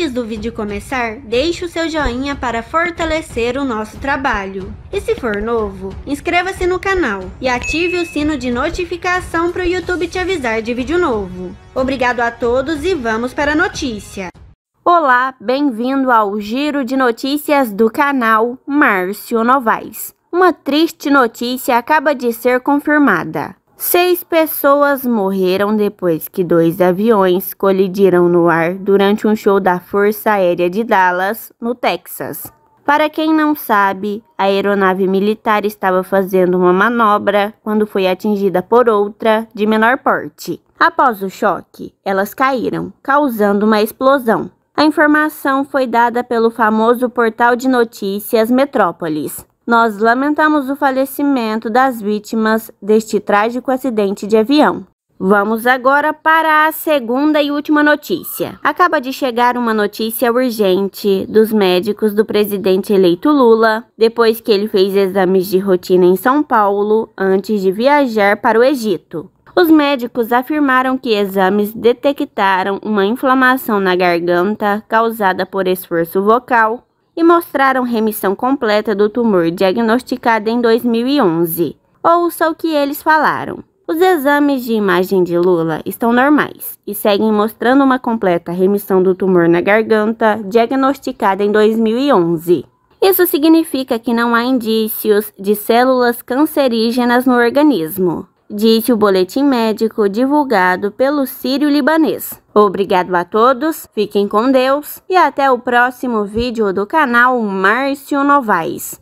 Antes do vídeo começar, deixe o seu joinha para fortalecer o nosso trabalho. E se for novo, inscreva-se no canal e ative o sino de notificação para o YouTube te avisar de vídeo novo. Obrigado a todos e vamos para a notícia. Olá, bem-vindo ao Giro de Notícias do canal Márcio Novaes. Uma triste notícia acaba de ser confirmada. Seis pessoas morreram depois que dois aviões colidiram no ar durante um show da Força Aérea de Dallas, no Texas. Para quem não sabe, a aeronave militar estava fazendo uma manobra quando foi atingida por outra de menor porte. Após o choque, elas caíram, causando uma explosão. A informação foi dada pelo famoso portal de notícias Metrópolis nós lamentamos o falecimento das vítimas deste trágico acidente de avião. Vamos agora para a segunda e última notícia. Acaba de chegar uma notícia urgente dos médicos do presidente eleito Lula, depois que ele fez exames de rotina em São Paulo antes de viajar para o Egito. Os médicos afirmaram que exames detectaram uma inflamação na garganta causada por esforço vocal e mostraram remissão completa do tumor diagnosticado em 2011. Ouça o que eles falaram. Os exames de imagem de Lula estão normais e seguem mostrando uma completa remissão do tumor na garganta, diagnosticada em 2011. Isso significa que não há indícios de células cancerígenas no organismo disse o boletim médico divulgado pelo Sírio Libanês. Obrigado a todos, fiquem com Deus e até o próximo vídeo do canal Márcio Novaes.